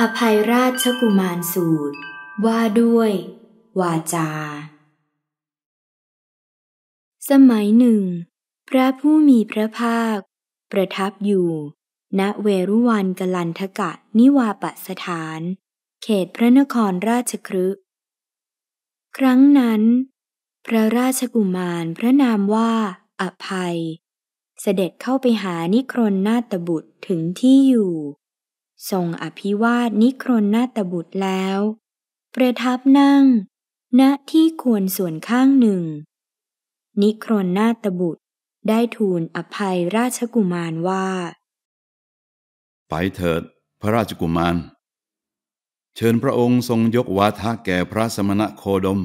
อภัยราชกุมารสูตร ว่าด้วย วาจา สมัยหนึ่ง พระผู้มีพระภาค ประทับอยู่ ณเวรุวันกลันทกะนิวาปสถาน เขตพระนครราชครึครั้งนั้น พระราชกุมารพระนามว่า อภัย เสด็จเข้าไปหานิครนนาตบุตรถึงที่อยู่ทรงอภิวาสนิครนนาตบุตรแล้ว ประทับนั่ง ณที่ควรส่วนข้างหนึ่ง นิครนนาตบุตรได้ทูลอภัยราชกุมารว่า ไปเถิดพระราชกุมาร เชิญพระองค์ทรงยกวาทะแก่พระสมณะโคดม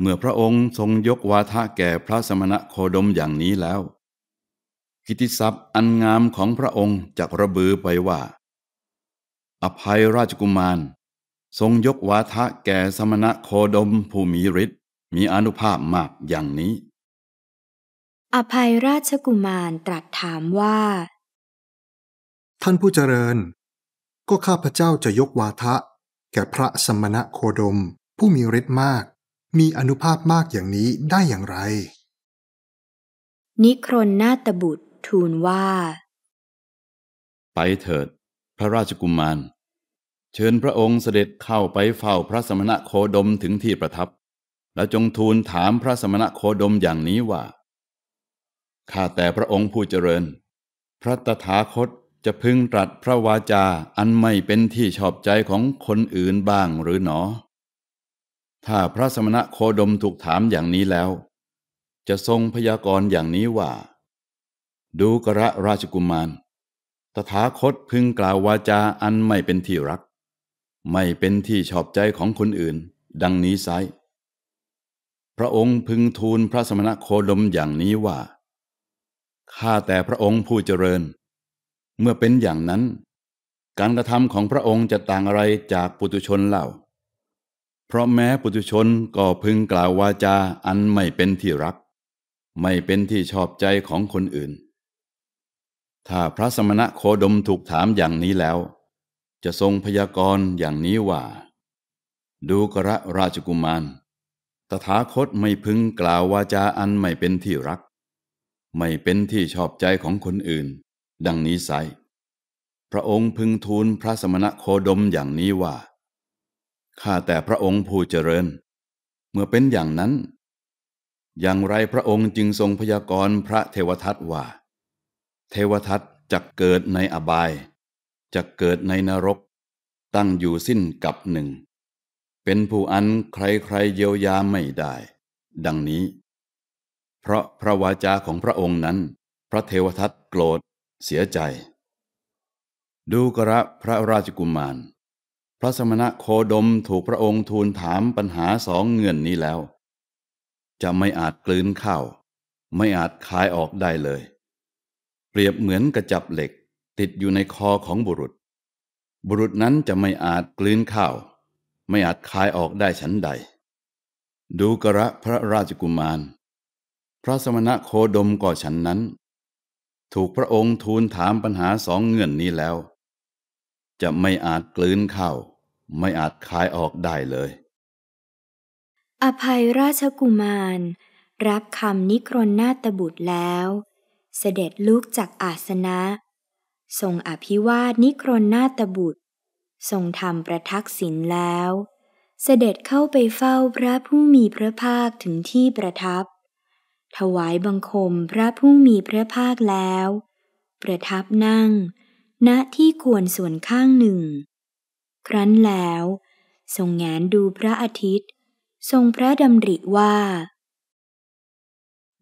เมื่อพระองค์ทรงยกวาทะแก่พระสมณะโคดมอย่างนี้แล้วกิติศัพท์อันงามของพระองค์จากระบือไปว่า อภัยราชกุมาร ทรงยกวาทะแก่สมณะโคดมภูมิฤทธิ์มีอนุภาพมากอย่างนี้ อภัยราชกุมารตรัสถามว่า ท่านผู้เจริญ ก็ข้าพเจ้าจะยกวาทะแก่พระสมณะโคดม ผู้มีฤทธิ์มาก มีอนุภาพมากอย่างนี้ได้อย่างไร นิครนนาตบุตรทูลว่า ไปเถิด พระราชกุมาร เชิญพระองค์เสด็จเข้าไปเฝ้าพระสมณะโคดมถึงที่ประทับ และจงทูลถามพระสมณะโคดมอย่างนี้ว่าข้าแต่พระองค์ผู้เจริญ พระตถาคตจะพึงตรัสพระวาจาอันไม่เป็นที่ชอบใจของคนอื่นบ้างหรือหนอ ถ้าพระสมณะโคดมถูกถามอย่างนี้แล้ว จะทรงพยากรณ์อย่างนี้ว่าดูกระราชกุมาร ตถาคตพึงกล่าววาจาอันไม่เป็นที่รัก ไม่เป็นที่ชอบใจของคนอื่น ดังนี้ไซพระองค์พึงทูลพระสมณโคดมอย่างนี้ว่า ข้าแต่พระองค์ผู้เจริญ เมื่อเป็นอย่างนั้น การกระทำของพระองค์จะต่างอะไรจากปุตุชนเล่า เพราะแม้ปุตุชนก็พึงกล่าววาจาอันไม่เป็นที่รัก ไม่เป็นที่ชอบใจของคนอื่นถ้าพระสมณะโคดมถูกถามอย่างนี้แล้ว จะทรงพยากรณ์อย่างนี้ว่า ดูกระราชกุมาร ตถาคตไม่พึงกล่าววาจาอันไม่เป็นที่รัก ไม่เป็นที่ชอบใจของคนอื่น ดังนี้ไซพระองค์พึงทูลพระสมณะโคดมอย่างนี้ว่าข้าแต่พระองค์ผู้เจริญ เมื่อเป็นอย่างนั้น อย่างไรพระองค์จึงทรงพยากรณ์พระเทวทัตว่าเทวทัตจะเกิดในอบาย จะเกิดในนรกตั้งอยู่สิ้นกับหนึ่ง เป็นผู้อันใครๆ เยียวยาไม่ได้ ดังนี้ เพราะพระวาจาของพระองค์นั้น พระเทวทัตโกรธเสียใจ ดูกระพระราชกุมาร พระสมณะโคดมถูกพระองค์ทูลถามปัญหาสองเงื่อนนี้แล้ว จะไม่อาจกลืนข้าวไม่อาจคายออกได้เลยเปรียบเหมือนกระจับเหล็กติดอยู่ในคอของบุรุษ บุรุษนั้นจะไม่อาจกลืนข้าว ไม่อาจคายออกได้ฉันใด ดูกระพระราชกุมาร พระสมณะโคดมก่อฉันนั้น ถูกพระองค์ทูลถามปัญหาสองเงื่อนนี้แล้ว จะไม่อาจกลืนข้าวไม่อาจคายออกได้เลย อภัยราชกุมาร รับคำนิครนนาตบุตรแล้วเสด็จลุกจากอาสนะ ทรงอภิวาสนิครนนาตบุตร ทรงทำประทักษิณแล้ว เสด็จเข้าไปเฝ้าพระผู้มีพระภาคถึงที่ประทับ ถวายบังคมพระผู้มีพระภาคแล้ว ประทับนั่ง ณที่ควรส่วนข้างหนึ่ง ครั้นแล้ว ทรงแงนดูพระอาทิตย์ ทรงพระดำริว่า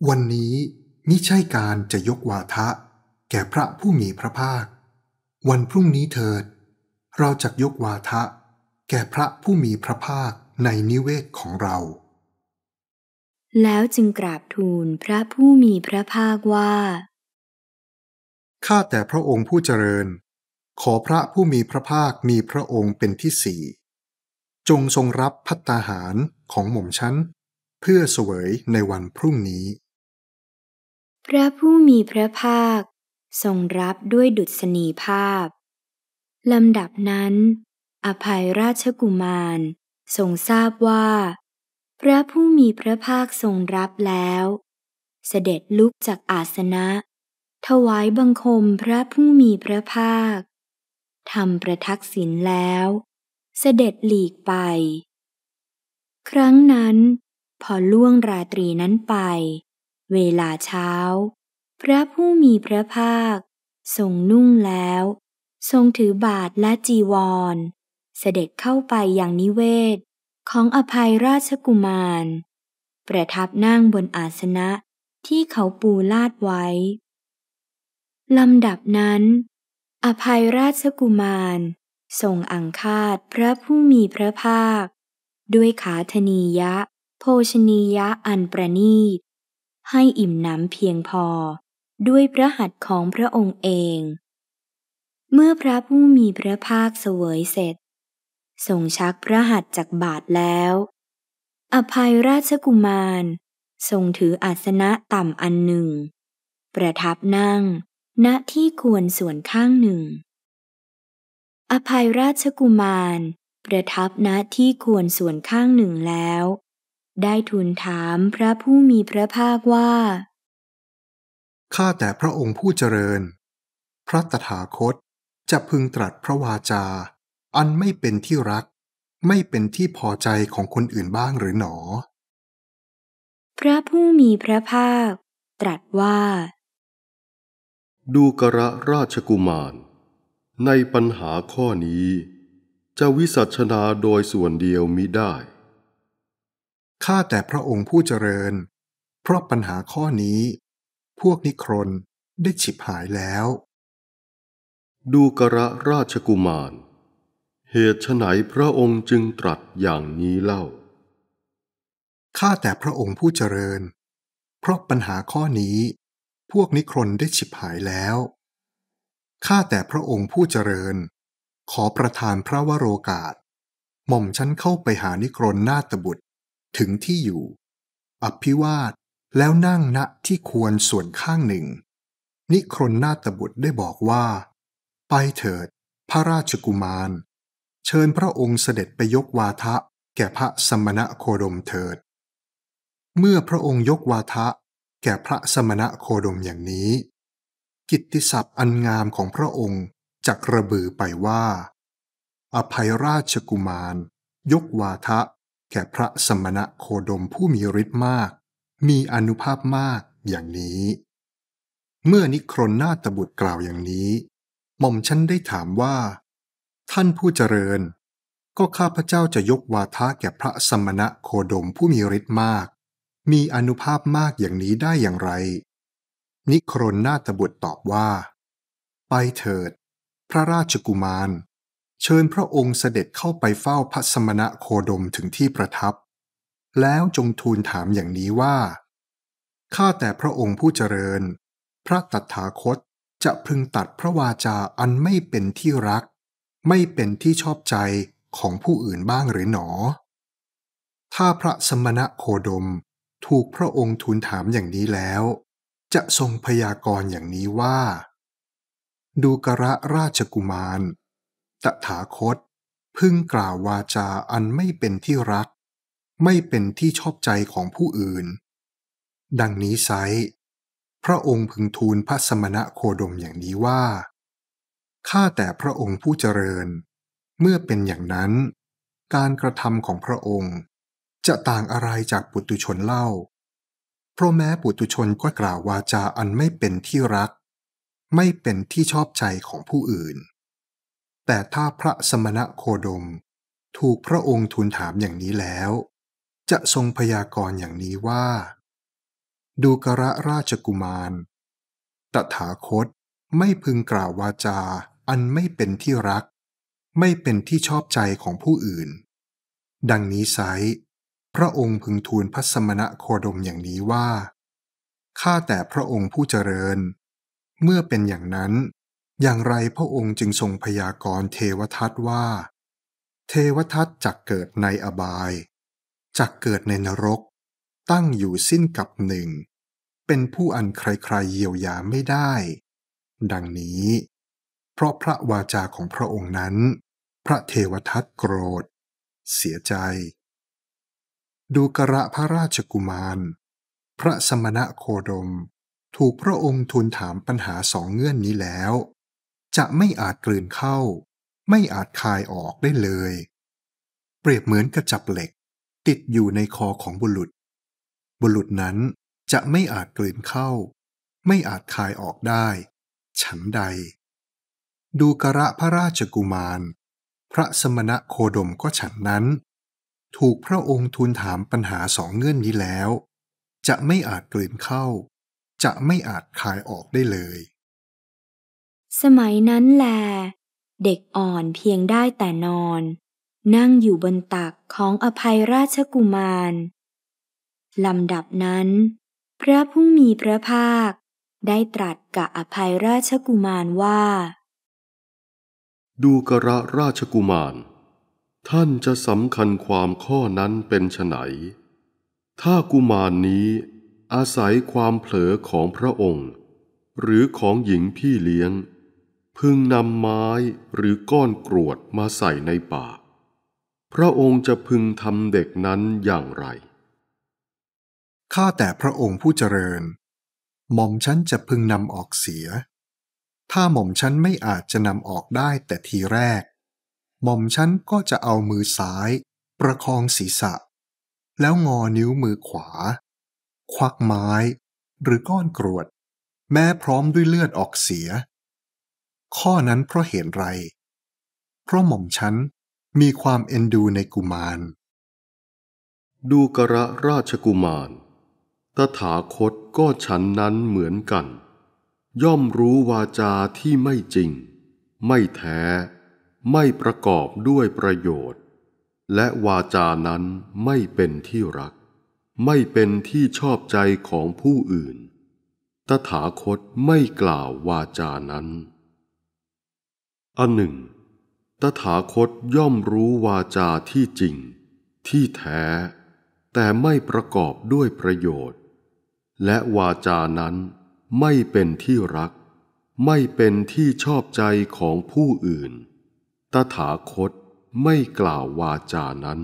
วันนี้มิใช่การจะยกวาทะ แก่พระผู้มีพระภาค วันพรุ่งนี้เถิด เราจะยกวาทะ แก่พระผู้มีพระภาคในนิเวศของเรา แล้วจึงกราบทูลพระผู้มีพระภาคว่าข้าแต่พระองค์ผู้เจริญ ขอพระผู้มีพระภาคมีพระองค์เป็นที่สี่จงทรงรับพัตตาหารของหม่อมชั้นเพื่อเสวยในวันพรุ่งนี้พระผู้มีพระภาคทรงรับด้วยดุษณีภาพ ลำดับนั้น อภัยราชกุมารทรงทราบว่า พระผู้มีพระภาคทรงรับแล้ว เสด็จลุกจากอาสนะ ถวายบังคมพระผู้มีพระภาค ทำประทักษิณแล้ว เสด็จหลีกไป ครั้งนั้น พอล่วงราตรีนั้นไปเวลาเช้า พระผู้มีพระภาคทรงนุ่งแล้ว ทรงถือบาทและจีวร เสด็จเข้าไปอย่างนิเวศ ของอภัยราชกุมาร ประทับนั่งบนอาสนะที่เขาปูลาดไว้ ลำดับนั้น อภัยราชกุมารทรงอังคาดพระผู้มีพระภาค ด้วยขาธนียะ โภชนียะอันประนีตให้อิ่มหนำเพียงพอด้วยพระหัตถ์ของพระองค์เอง เมื่อพระผู้มีพระภาคเสวยเสร็จ ทรงชักพระหัตถ์จากบาทแล้ว อภัยราชกุมารทรงถืออาสนะต่ำอันหนึ่ง ประทับนั่งณที่ควรส่วนข้างหนึ่ง อภัยราชกุมาร ประทับณที่ควรส่วนข้างหนึ่งแล้วได้ทูลถามพระผู้มีพระภาคว่า ข้าแต่พระองค์ผู้เจริญ พระตถาคตจะพึงตรัสพระวาจา อันไม่เป็นที่รัก ไม่เป็นที่พอใจของคนอื่นบ้างหรือหนอ พระผู้มีพระภาคตรัสว่า ดูกระราชกุมาร ในปัญหาข้อนี้ จะวิสัชนาโดยส่วนเดียวมิได้ข้าแต่พระองค์ผู้เจริญ เพราะปัญหาข้อนี้ พวกนิครนได้ฉิบหายแล้ว ดูกระราชกุมาร เหตุฉไหนพระองค์จึงตรัสอย่างนี้เล่าข้าแต่พระองค์ผู้เจริญ เพราะปัญหาข้อนี้ พวกนิครนได้ฉิบหายแล้วข้าแต่พระองค์ผู้เจริญ ขอประทานพระวโรกาสหม่อมฉันเข้าไปหานิครนนาตบุตรถึงที่อยู่ อภิวาทแล้วนั่งณที่ควรส่วนข้างหนึ่ง นิครนนาตบุตรได้บอกว่า ไปเถิด พระราชกุมาร เชิญพระองค์เสด็จไปยกวาทะ แก่พระสมณะโคดมเถิด เมื่อพระองค์ยกวาทะ แก่พระสมณะโคดมอย่างนี้ กิตติศัพท์อันงามของพระองค์จักระบือไปว่า อภัยราชกุมาร ยกวาทะแก่พระสมณะโคดมผู้มีฤทธิ์มาก มีอนุภาพมากอย่างนี้ เมื่อนิครนนาตบุตรกล่าวอย่างนี้หม่อมฉันได้ถามว่า ท่านผู้เจริญ ก็ข้าพเจ้าจะยกวาทะแก่พระสมณะโคดมผู้มีฤทธิ์มาก มีอนุภาพมากอย่างนี้ได้อย่างไรนิครนนาตบุตรตอบว่า ไปเถิด พระราชกุมารเชิญพระองค์เสด็จเข้าไปเฝ้าพระสมณะโคดมถึงที่ประทับ แล้วจงทูลถามอย่างนี้ว่า ข้าแต่พระองค์ผู้เจริญ พระตถาคต จะพึงตัดพระวาจาอันไม่เป็นที่รัก ไม่เป็นที่ชอบใจของผู้อื่นบ้างหรือหนอ ถ้าพระสมณะโคดมถูกพระองค์ทูลถามอย่างนี้แล้ว จะทรงพยากรณ์อย่างนี้ว่า ดูกระราชกุมารตถาคตพึงกล่าววาจาอันไม่เป็นที่รัก ไม่เป็นที่ชอบใจของผู้อื่น ดังนี้ไซพระองค์พึงทูลพระสมณะโคดมอย่างนี้ว่า ข้าแต่พระองค์ผู้เจริญ เมื่อเป็นอย่างนั้น การกระทำของพระองค์จะต่างอะไรจากปุตุชนเล่า เพราะแม้ปุตุชนก็กล่าววาจาอันไม่เป็นที่รัก ไม่เป็นที่ชอบใจของผู้อื่นแต่ถ้าพระสมณะโคดม ถูกพระองค์ทูลถามอย่างนี้แล้ว จะทรงพยากรณ์อย่างนี้ว่า ดูกระราชกุมาร ตถาคตไม่พึงกล่าววาจาอันไม่เป็นที่รัก ไม่เป็นที่ชอบใจของผู้อื่น ดังนี้ไซพระองค์พึงทูลพระสมณะโคดมอย่างนี้ว่าข้าแต่พระองค์ผู้เจริญ เมื่อเป็นอย่างนั้นอย่างไรพระองค์จึงทรงพยากรณ์เทวทัตว่า เทวทัตจักเกิดในอบายจักเกิดในนรกตั้งอยู่สิ้นกับหนึ่ง เป็นผู้อันใครๆเยียวยาไม่ได้ ดังนี้ เพราะพระวาจาของพระองค์นั้น พระเทวทัตโกรธ เสียใจ ดูกระพระราชกุมาร พระสมณะโคดมถูกพระองค์ทูลถามปัญหาสองเงื่อนนี้แล้วจะไม่อาจกลืนเข้า ไม่อาจคายออกได้เลย เปรียบเหมือนกระจับเหล็กติดอยู่ในคอของบุรุษ บุรุษนั้นจะไม่อาจกลืนเข้า ไม่อาจคายออกได้ ฉันใด ดูกระพระราชกุมาร พระสมณะโคดมก็ฉันนั้น ถูกพระองค์ทูลถามปัญหาสองเงื่อนนี้แล้ว จะไม่อาจกลืนเข้า จะไม่อาจคายออกได้เลยสมัยนั้นแล เด็กอ่อนเพียงได้แต่นอน นั่งอยู่บนตักของอภัยราชกุมารลำดับนั้น พระผู้มีพระภาคได้ตรัสกับอภัยราชกุมารว่า ดูกระราชกุมาร ท่านจะสำคัญความข้อนั้นเป็นไนถ้ากุมารนนี้อาศัยความเผลอของพระองค์ หรือของหญิงพี่เลี้ยงพึงนำไม้หรือก้อนกรวดมาใส่ในปากพระองค์จะพึงทำเด็กนั้นอย่างไร ข้าแต่พระองค์ผู้เจริญ หม่อมฉันจะพึงนำออกเสีย ถ้าหม่อมฉันไม่อาจจะนำออกได้แต่ทีแรกหม่อมฉันก็จะเอามือซ้าย ประคองศีรษะ แล้วงอนิ้วมือขวา ควักไม้หรือก้อนกรวด แม้พร้อมด้วยเลือดออกเสียข้อนั้นเพราะเหตุไร เพราะหม่อมฉันมีความเอ็นดูในกุมาร ดูกระราชกุมาร ตถาคตก็ฉันนั้นเหมือนกัน ย่อมรู้วาจาที่ไม่จริง ไม่แท้ ไม่ประกอบด้วยประโยชน์ และวาจานั้นไม่เป็นที่รัก ไม่เป็นที่ชอบใจของผู้อื่น ตถาคตไม่กล่าววาจานั้นอันหนึ่งตถาคตย่อมรู้วาจาที่จริง ที่แท้ แต่ไม่ประกอบด้วยประโยชน์ และวาจานั้นไม่เป็นที่รัก ไม่เป็นที่ชอบใจของผู้อื่น ตถาคตไม่กล่าววาจานั้น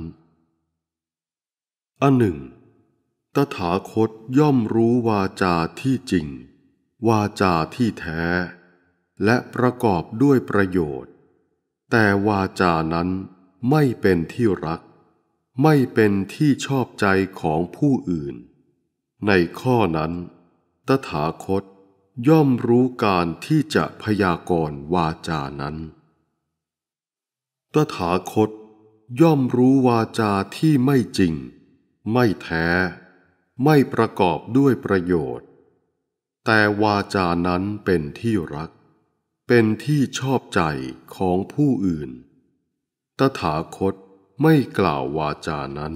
อันหนึ่งตถาคตย่อมรู้วาจาที่จริง วาจาที่แท้และประกอบด้วยประโยชน์ แต่วาจานั้นไม่เป็นที่รัก ไม่เป็นที่ชอบใจของผู้อื่น ในข้อนั้น ตถาคตย่อมรู้การที่จะพยากรณ์วาจานั้น ตถาคตย่อมรู้วาจาที่ไม่จริง ไม่แท้ ไม่ประกอบด้วยประโยชน์ แต่วาจานั้นเป็นที่รักเป็นที่ชอบใจของผู้อื่น ตถาคตไม่กล่าววาจานั้น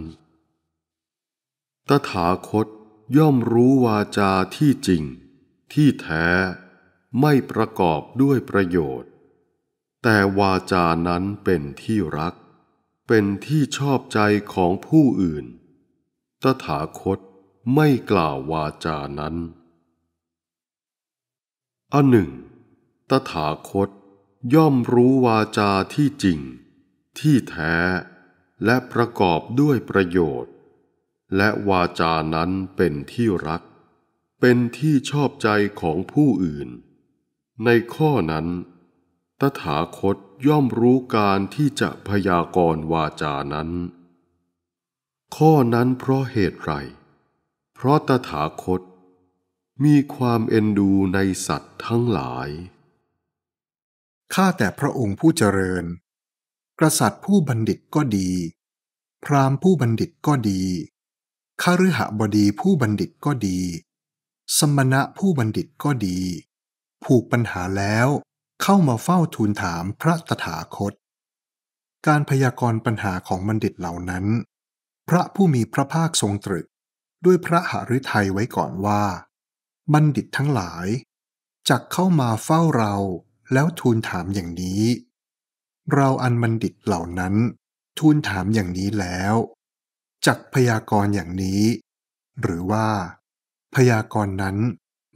ตถาคตย่อมรู้วาจาที่จริง ที่แท้ไม่ประกอบด้วยประโยชน์ แต่วาจานั้นเป็นที่รัก เป็นที่ชอบใจของผู้อื่น ตถาคตไม่กล่าววาจานั้น อันหนึ่งตถาคตย่อมรู้วาจาที่จริง ที่แท้และประกอบด้วยประโยชน์ และวาจานั้นเป็นที่รัก เป็นที่ชอบใจของผู้อื่น ในข้อนั้น ตถาคตย่อมรู้การที่จะพยากรวาจานั้น ข้อนั้นเพราะเหตุไรเพราะตถาคต มีความเอ็นดูในสัตว์ทั้งหลายข้าแต่พระองค์ผู้เจริญ กษัตริย์ผู้บัณฑิตก็ดี พราหมณ์ผู้บัณฑิตก็ดีข้าอหบดีผู้บัณฑิตก็ดี สมณะผู้บัณฑิตก็ดี ผูกปัญหาแล้วเข้ามาเฝ้าทูลถามพระตถาคต การพยากรณ์ปัญหาของบัณฑิตเหล่านั้น พระผู้มีพระภาคทรงตรึกด้วยพระหฤทัยไว้ก่อนว่า บัณฑิตทั้งหลายจักเข้ามาเฝ้าเราแล้วทูลถามอย่างนี้ เราอันบัณฑิตเหล่านั้นทูลถามอย่างนี้แล้วจักพยากรณ์อย่างนี้ หรือว่าพยากรณ์นั้น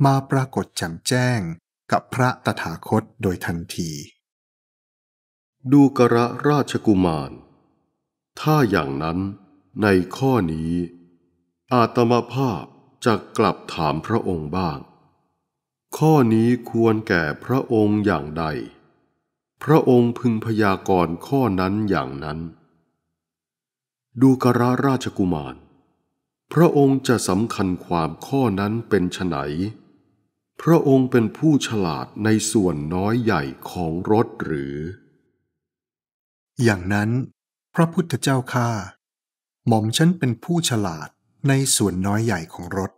มาปรากฏแจ่มแจ้งกับพระตถาคตโดยทันที ดูกระราชกุมาร ถ้าอย่างนั้นในข้อนี้ อาตมภาพจะกลับถามพระองค์บ้างข้อนี้ควรแก่พระองค์อย่างใด พระองค์พึงพยากรณ์ข้อนั้นอย่างนั้น ดูกระราชกุมาร พระองค์จะสำคัญความข้อนั้นเป็นไฉนพระองค์เป็นผู้ฉลาดในส่วนน้อยใหญ่ของรถหรือ อย่างนั้นพระพุทธเจ้าข้าหม่อมฉันเป็นผู้ฉลาดในส่วนน้อยใหญ่ของรถ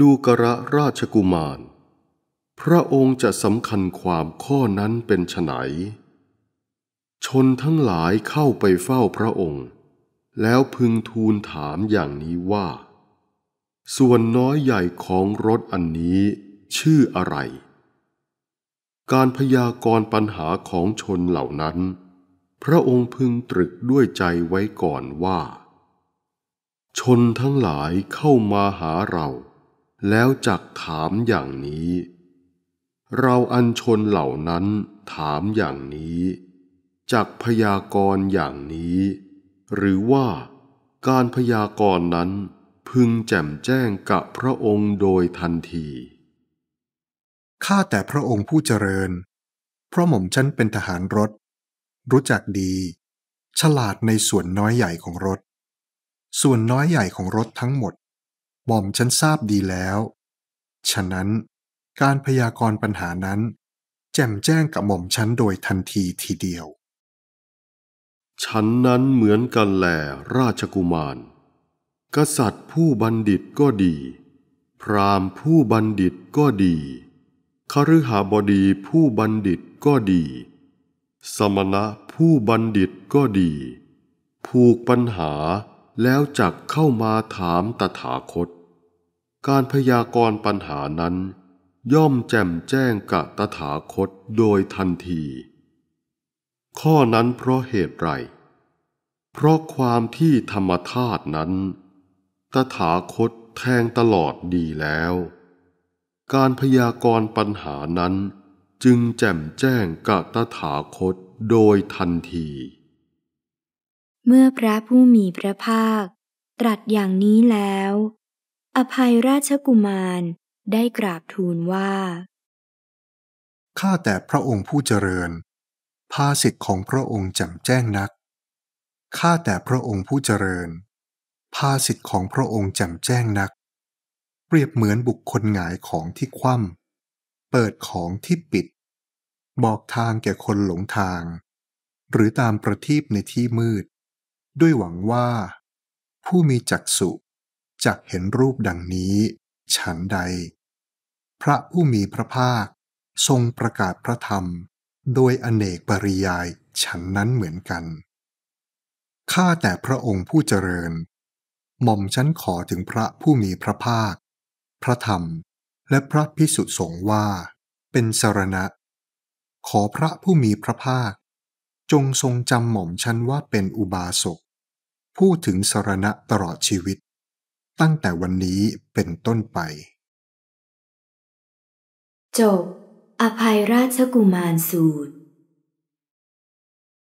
ดูกระราชกุมาร พระองค์จะสำคัญความข้อนั้นเป็นไฉนชนทั้งหลายเข้าไปเฝ้าพระองค์ แล้วพึงทูลถามอย่างนี้ว่า ส่วนน้อยใหญ่ของรถอันนี้ชื่ออะไร การพยากรณ์ปัญหาของชนเหล่านั้น พระองค์พึงตรึกด้วยใจไว้ก่อนว่า ชนทั้งหลายเข้ามาหาเราแล้วจักถามอย่างนี้เราอัญชนเหล่านั้นถามอย่างนี้จักพยากรณ์อย่างนี้หรือว่าการพยากรณ์นั้นพึงแจ่มแจ้งกับพระองค์โดยทันทีข้าแต่พระองค์ผู้เจริญเพราะหม่อมฉันเป็นทหารรถ รู้จักดี ฉลาดในส่วนน้อยใหญ่ของรถ ส่วนน้อยใหญ่ของรถทั้งหมดหม่อมฉันทราบดีแล้ว ฉะนั้นการพยากรณ์ปัญหานั้น แจ่มแจ้งกับหม่อมฉันโดยทันทีทีเดียว ฉันนั้นเหมือนกันแหลราชกุมาร กษัตริย์ผู้บัณฑิตก็ดี พรามผู้บัณฑิตก็ดี คฤหบดีผู้บัณฑิตก็ดี สมณะผู้บัณฑิตก็ดี ผูกปัญหาแล้วจักเข้ามาถามตถาคตการพยากรณ์ปัญหานั้นย่อมแจ่มแจ้งกับตถาคตโดยทันที ข้อนั้นเพราะเหตุไร เพราะความที่ธรรมธาตุนั้น ตถาคตแทงตลอดดีแล้ว การพยากรณ์ปัญหานั้นจึงแจ่มแจ้งกับตถาคตโดยทันที เมื่อพระผู้มีพระภาคตรัสอย่างนี้แล้วอภัยราชกุมารได้กราบทูลว่า ข้าแต่พระองค์ผู้เจริญ ภาสิทธิ์ของพระองค์จำแจ้งนัก ข้าแต่พระองค์ผู้เจริญ ภาสิทธิ์ของพระองค์จำแจ้งนัก เปรียบเหมือนบุคคลหงายของที่คว่ำเปิดของที่ปิด บอกทางแก่คนหลงทาง หรือตามประทีปในที่มืด ด้วยหวังว่า ผู้มีจักษุจะเห็นรูปดังนี้ฉันใด พระผู้มีพระภาค ทรงประกาศพระธรรม โดยอเนกปริยายฉันนั้นเหมือนกันข้าแต่พระองค์ผู้เจริญหม่อมฉันขอถึงพระผู้มีพระภาค พระธรรม และพระพิสุสงฆ์ว่า เป็นสรณะ ขอพระผู้มีพระภาค จงทรงจำหม่อมฉันว่าเป็นอุบาสกพูดถึงสรณะตลอดชีวิตตั้งแต่วันนี้เป็นต้นไป จบอภัยราชกุมารสูตร